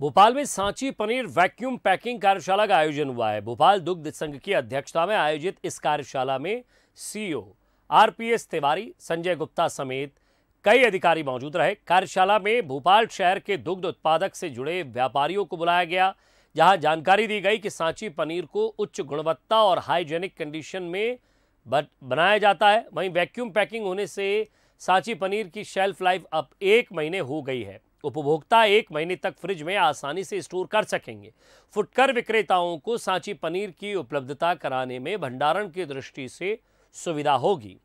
भोपाल में Sanchi paneer vacuum packing कार्यशाला का आयोजन हुआ है भोपाल दुग्ध संघ की अध्यक्षता में आयोजित इस कार्यशाला में सीईओ आरपीएस तिवारी संजय गुप्ता समेत कई अधिकारी मौजूद रहे कार्यशाला में भोपाल शहर के दुग्ध उत्पादक से जुड़े व्यापारियों को बुलाया गया जहां जानकारी दी गई कि सांची पनीर को उच्च गुणवत्ता और हाइजेनिक कंडीशन में बनाया जाता है वहीं वैक्यूम पैकिंग होने से सांची पनीर की शेल्फ लाइफ अब एक महीने हो गई है उपभोक्ता एक महीने तक फ्रिज में आसानी से स्टोर कर सकेंगे फुटकर विक्रेताओं को सांची पनीर की उपलब्धता कराने में भंडारण की दृष्टि से सुविधा होगी